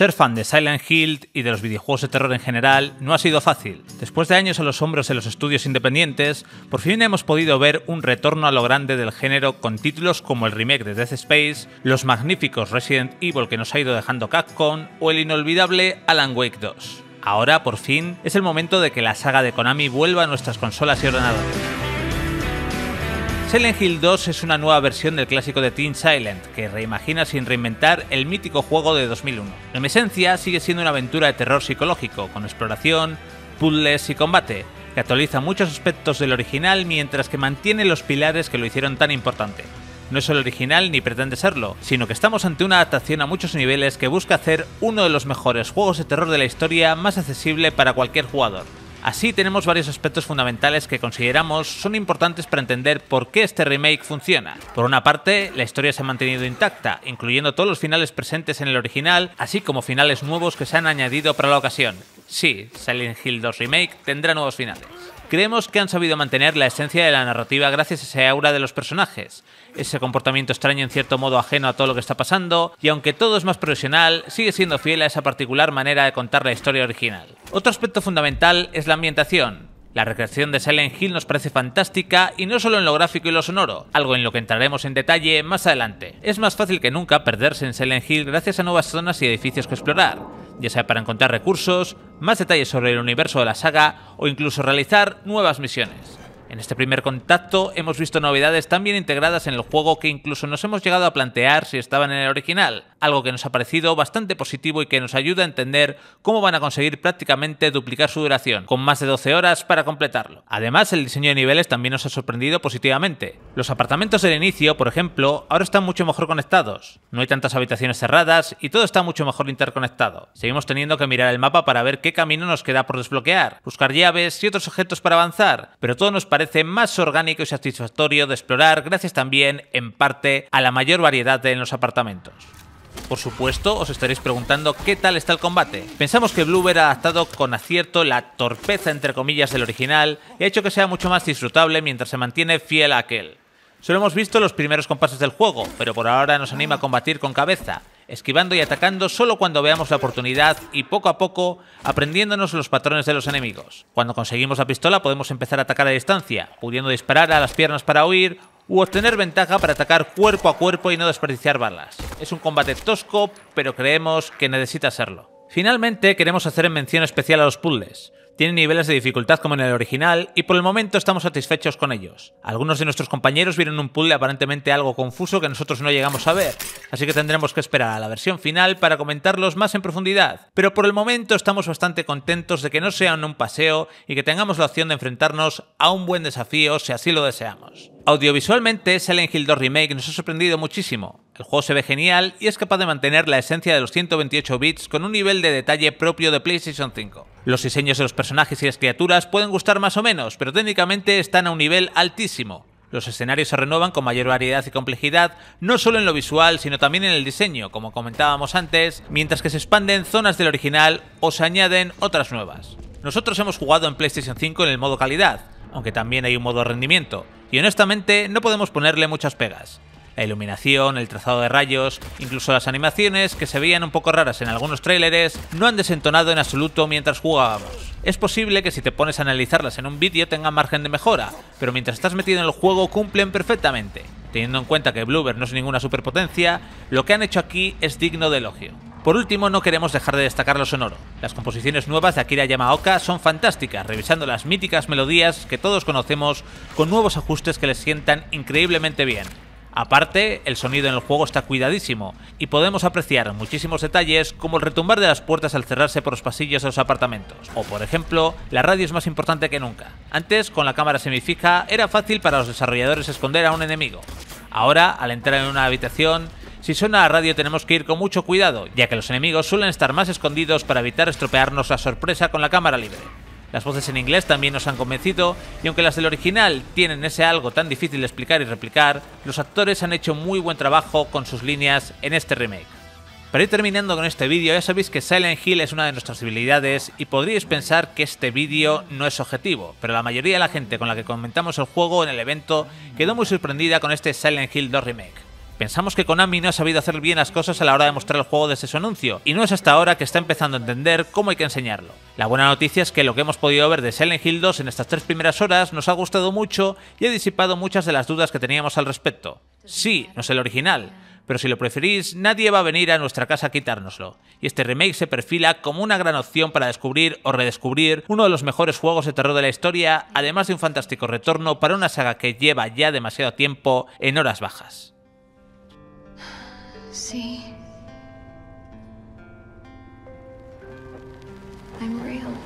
Ser fan de Silent Hill y de los videojuegos de terror en general no ha sido fácil. Después de años a los hombros de los estudios independientes, por fin hemos podido ver un retorno a lo grande del género con títulos como el remake de Death Space, los magníficos Resident Evil que nos ha ido dejando Capcom o el inolvidable Alan Wake 2. Ahora, por fin, es el momento de que la saga de Konami vuelva a nuestras consolas y ordenadores. Silent Hill 2 es una nueva versión del clásico de Teen Silent, que reimagina sin reinventar el mítico juego de 2001. En esencia, sigue siendo una aventura de terror psicológico, con exploración, puzzles y combate, que actualiza muchos aspectos del original mientras que mantiene los pilares que lo hicieron tan importante. No es el original ni pretende serlo, sino que estamos ante una adaptación a muchos niveles que busca hacer uno de los mejores juegos de terror de la historia más accesible para cualquier jugador Así tenemos varios aspectos fundamentales que consideramos son importantes para entender por qué este remake funciona. Por una parte, la historia se ha mantenido intacta, incluyendo todos los finales presentes en el original, así como finales nuevos que se han añadido para la ocasión. Sí, Silent Hill 2 Remake tendrá nuevos finales. Creemos que han sabido mantener la esencia de la narrativa gracias a ese aura de los personajes, ese comportamiento extraño en cierto modo ajeno a todo lo que está pasando, y aunque todo es más profesional, sigue siendo fiel a esa particular manera de contar la historia original. Otro aspecto fundamental es la ambientación. La recreación de Silent Hill nos parece fantástica y no solo en lo gráfico y lo sonoro, algo en lo que entraremos en detalle más adelante. Es más fácil que nunca perderse en Silent Hill gracias a nuevas zonas y edificios que explorar, ya sea para encontrar recursos, más detalles sobre el universo de la saga o incluso realizar nuevas misiones. En este primer contacto hemos visto novedades tan bien integradas en el juego que incluso nos hemos llegado a plantear si estaban en el original, algo que nos ha parecido bastante positivo y que nos ayuda a entender cómo van a conseguir prácticamente duplicar su duración, con más de 12 horas para completarlo. Además, el diseño de niveles también nos ha sorprendido positivamente. Los apartamentos del inicio, por ejemplo, ahora están mucho mejor conectados, no hay tantas habitaciones cerradas y todo está mucho mejor interconectado. Seguimos teniendo que mirar el mapa para ver qué camino nos queda por desbloquear, buscar llaves y otros objetos para avanzar, pero todo nos parece parece más orgánico y satisfactorio de explorar gracias también, en parte, a la mayor variedad en los apartamentos. Por supuesto, os estaréis preguntando qué tal está el combate. Pensamos que Bloober ha adaptado con acierto la torpeza entre comillas del original y ha hecho que sea mucho más disfrutable mientras se mantiene fiel a aquel. Solo hemos visto los primeros compases del juego, pero por ahora nos anima a combatir con cabeza, esquivando y atacando solo cuando veamos la oportunidad y poco a poco aprendiéndonos los patrones de los enemigos. Cuando conseguimos la pistola podemos empezar a atacar a distancia, pudiendo disparar a las piernas para huir u obtener ventaja para atacar cuerpo a cuerpo y no desperdiciar balas. Es un combate tosco, pero creemos que necesita serlo. Finalmente queremos hacer mención especial a los puzzles. Tienen niveles de dificultad como en el original y por el momento estamos satisfechos con ellos. Algunos de nuestros compañeros vieron un puzzle aparentemente algo confuso que nosotros no llegamos a ver, así que tendremos que esperar a la versión final para comentarlos más en profundidad, pero por el momento estamos bastante contentos de que no sean un paseo y que tengamos la opción de enfrentarnos a un buen desafío si así lo deseamos. Audiovisualmente, Silent Hill 2 Remake nos ha sorprendido muchísimo. El juego se ve genial y es capaz de mantener la esencia de los 128 bits con un nivel de detalle propio de PlayStation 5. Los diseños de los personajes y las criaturas pueden gustar más o menos, pero técnicamente están a un nivel altísimo. Los escenarios se renuevan con mayor variedad y complejidad, no solo en lo visual, sino también en el diseño, como comentábamos antes, mientras que se expanden zonas del original o se añaden otras nuevas. Nosotros hemos jugado en PlayStation 5 en el modo calidad, aunque también hay un modo rendimiento, y honestamente no podemos ponerle muchas pegas. La iluminación, el trazado de rayos, incluso las animaciones, que se veían un poco raras en algunos tráileres, no han desentonado en absoluto mientras jugábamos. Es posible que si te pones a analizarlas en un vídeo tengan margen de mejora, pero mientras estás metido en el juego cumplen perfectamente. Teniendo en cuenta que Bloober no es ninguna superpotencia, lo que han hecho aquí es digno de elogio. Por último, no queremos dejar de destacar lo sonoro. Las composiciones nuevas de Akira Yamaoka son fantásticas, revisando las míticas melodías que todos conocemos con nuevos ajustes que les sientan increíblemente bien. Aparte, el sonido en el juego está cuidadísimo y podemos apreciar muchísimos detalles como el retumbar de las puertas al cerrarse por los pasillos de los apartamentos, o por ejemplo, la radio es más importante que nunca. Antes, con la cámara semifija, era fácil para los desarrolladores esconder a un enemigo. Ahora, al entrar en una habitación, si suena la radio tenemos que ir con mucho cuidado, ya que los enemigos suelen estar más escondidos para evitar estropearnos la sorpresa con la cámara libre. Las voces en inglés también nos han convencido, y aunque las del original tienen ese algo tan difícil de explicar y replicar, los actores han hecho muy buen trabajo con sus líneas en este remake. Para ir terminando con este vídeo, ya sabéis que Silent Hill es una de nuestras debilidades y podríais pensar que este vídeo no es objetivo, pero la mayoría de la gente con la que comentamos el juego en el evento quedó muy sorprendida con este Silent Hill 2 Remake. Pensamos que Konami no ha sabido hacer bien las cosas a la hora de mostrar el juego desde su anuncio, y no es hasta ahora que está empezando a entender cómo hay que enseñarlo. La buena noticia es que lo que hemos podido ver de Silent Hill 2 en estas tres primeras horas nos ha gustado mucho y ha disipado muchas de las dudas que teníamos al respecto. Sí, no es el original, pero si lo preferís, nadie va a venir a nuestra casa a quitárnoslo. Y este remake se perfila como una gran opción para descubrir o redescubrir uno de los mejores juegos de terror de la historia, además de un fantástico retorno para una saga que lleva ya demasiado tiempo en horas bajas. See? I'm real.